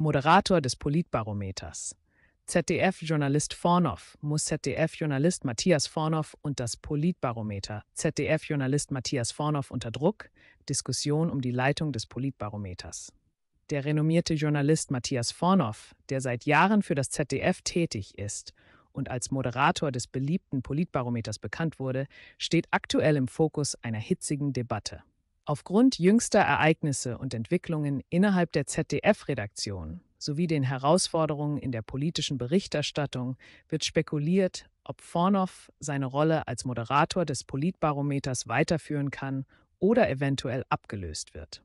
Moderator des Politbarometers. ZDF-Journalist Fornow muss ZDF-Journalist Matthias Fornow und das Politbarometer. ZDF-Journalist Matthias Fornow unter Druck. Diskussion um die Leitung des Politbarometers. Der renommierte Journalist Matthias Fornow, der seit Jahren für das ZDF tätig ist und als Moderator des beliebten Politbarometers bekannt wurde, steht aktuell im Fokus einer hitzigen Debatte. Aufgrund jüngster Ereignisse und Entwicklungen innerhalb der ZDF-Redaktion sowie den Herausforderungen in der politischen Berichterstattung wird spekuliert, ob Fornow seine Rolle als Moderator des Politbarometers weiterführen kann oder eventuell abgelöst wird.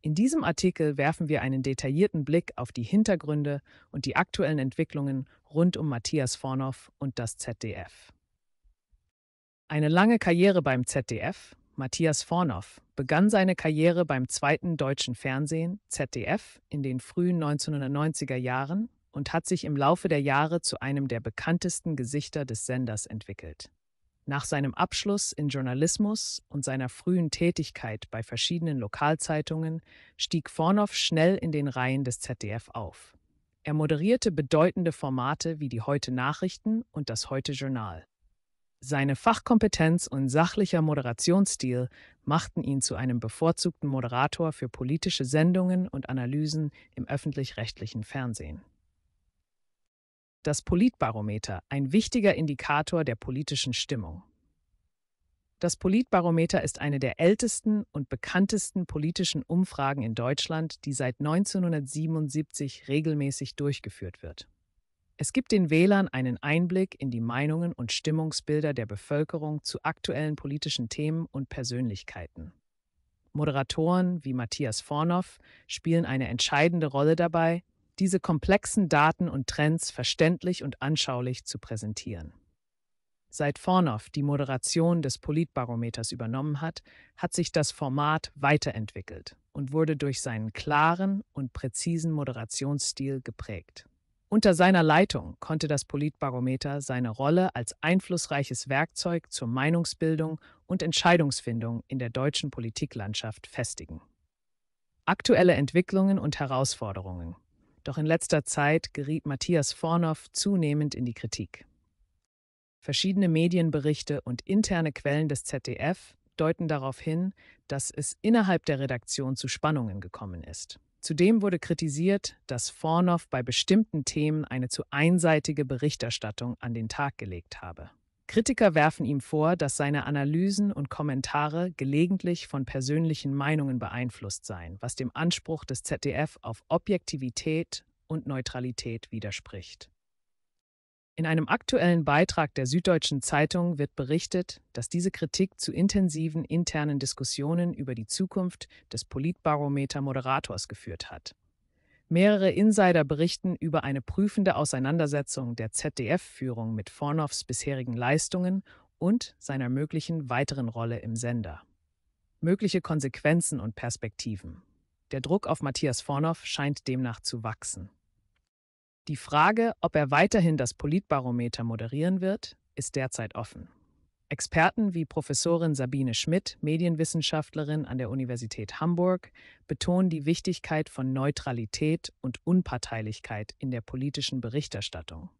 In diesem Artikel werfen wir einen detaillierten Blick auf die Hintergründe und die aktuellen Entwicklungen rund um Matthias Fornow und das ZDF. Eine lange Karriere beim ZDF Matthias Fornow, begann seine Karriere beim zweiten deutschen Fernsehen, ZDF, in den frühen 1990er Jahren und hat sich im Laufe der Jahre zu einem der bekanntesten Gesichter des Senders entwickelt. Nach seinem Abschluss in Journalismus und seiner frühen Tätigkeit bei verschiedenen Lokalzeitungen stieg Fornow schnell in den Reihen des ZDF auf. Er moderierte bedeutende Formate wie die Heute Nachrichten und das Heute Journal. Seine Fachkompetenz und sachlicher Moderationsstil machten ihn zu einem bevorzugten Moderator für politische Sendungen und Analysen im öffentlich-rechtlichen Fernsehen. Das Politbarometer, ein wichtiger Indikator der politischen Stimmung. Das Politbarometer ist eine der ältesten und bekanntesten politischen Umfragen in Deutschland, die seit 1977 regelmäßig durchgeführt wird. Es gibt den Wählern einen Einblick in die Meinungen und Stimmungsbilder der Bevölkerung zu aktuellen politischen Themen und Persönlichkeiten. Moderatoren wie Matthias Fornoff spielen eine entscheidende Rolle dabei, diese komplexen Daten und Trends verständlich und anschaulich zu präsentieren. Seit Fornoff die Moderation des Politbarometers übernommen hat, hat sich das Format weiterentwickelt und wurde durch seinen klaren und präzisen Moderationsstil geprägt. Unter seiner Leitung konnte das Politbarometer seine Rolle als einflussreiches Werkzeug zur Meinungsbildung und Entscheidungsfindung in der deutschen Politiklandschaft festigen. Aktuelle Entwicklungen und Herausforderungen. Doch in letzter Zeit geriet Matthias Fornow zunehmend in die Kritik. Verschiedene Medienberichte und interne Quellen des ZDF deuten darauf hin, dass es innerhalb der Redaktion zu Spannungen gekommen ist. Zudem wurde kritisiert, dass Fornow bei bestimmten Themen eine zu einseitige Berichterstattung an den Tag gelegt habe. Kritiker werfen ihm vor, dass seine Analysen und Kommentare gelegentlich von persönlichen Meinungen beeinflusst seien, was dem Anspruch des ZDF auf Objektivität und Neutralität widerspricht. In einem aktuellen Beitrag der Süddeutschen Zeitung wird berichtet, dass diese Kritik zu intensiven internen Diskussionen über die Zukunft des Politbarometer-Moderators geführt hat. Mehrere Insider berichten über eine prüfende Auseinandersetzung der ZDF-Führung mit Fornows bisherigen Leistungen und seiner möglichen weiteren Rolle im Sender. Mögliche Konsequenzen und Perspektiven. Der Druck auf Matthias Fornow scheint demnach zu wachsen. Die Frage, ob er weiterhin das Politbarometer moderieren wird, ist derzeit offen. Experten wie Professorin Sabine Schmidt, Medienwissenschaftlerin an der Universität Hamburg, betonen die Wichtigkeit von Neutralität und Unparteilichkeit in der politischen Berichterstattung.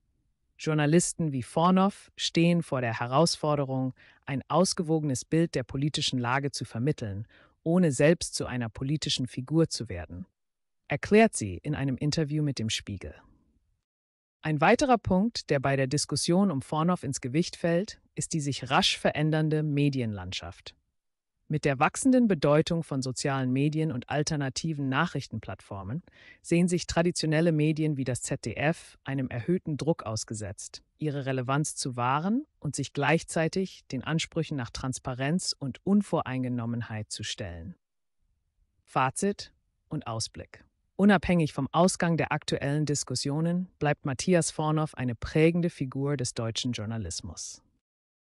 Journalisten wie Fornow stehen vor der Herausforderung, ein ausgewogenes Bild der politischen Lage zu vermitteln, ohne selbst zu einer politischen Figur zu werden, erklärt sie in einem Interview mit dem Spiegel. Ein weiterer Punkt, der bei der Diskussion um Fornow ins Gewicht fällt, ist die sich rasch verändernde Medienlandschaft. Mit der wachsenden Bedeutung von sozialen Medien und alternativen Nachrichtenplattformen sehen sich traditionelle Medien wie das ZDF einem erhöhten Druck ausgesetzt, ihre Relevanz zu wahren und sich gleichzeitig den Ansprüchen nach Transparenz und Unvoreingenommenheit zu stellen. Fazit und Ausblick. Unabhängig vom Ausgang der aktuellen Diskussionen bleibt Matthias Fornow eine prägende Figur des deutschen Journalismus.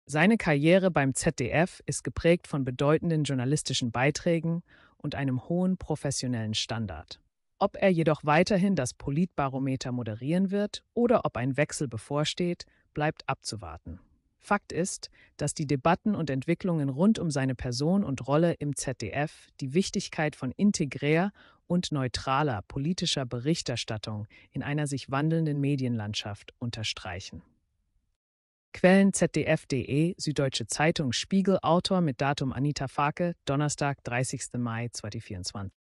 Seine Karriere beim ZDF ist geprägt von bedeutenden journalistischen Beiträgen und einem hohen professionellen Standard. Ob er jedoch weiterhin das Politbarometer moderieren wird oder ob ein Wechsel bevorsteht, bleibt abzuwarten. Fakt ist, dass die Debatten und Entwicklungen rund um seine Person und Rolle im ZDF die Wichtigkeit von integrär und neutraler politischer Berichterstattung in einer sich wandelnden Medienlandschaft unterstreichen. Quellen ZDF.de, Süddeutsche Zeitung, Spiegel, Autor mit Datum Anita Farke, Donnerstag, 30. Mai 2024.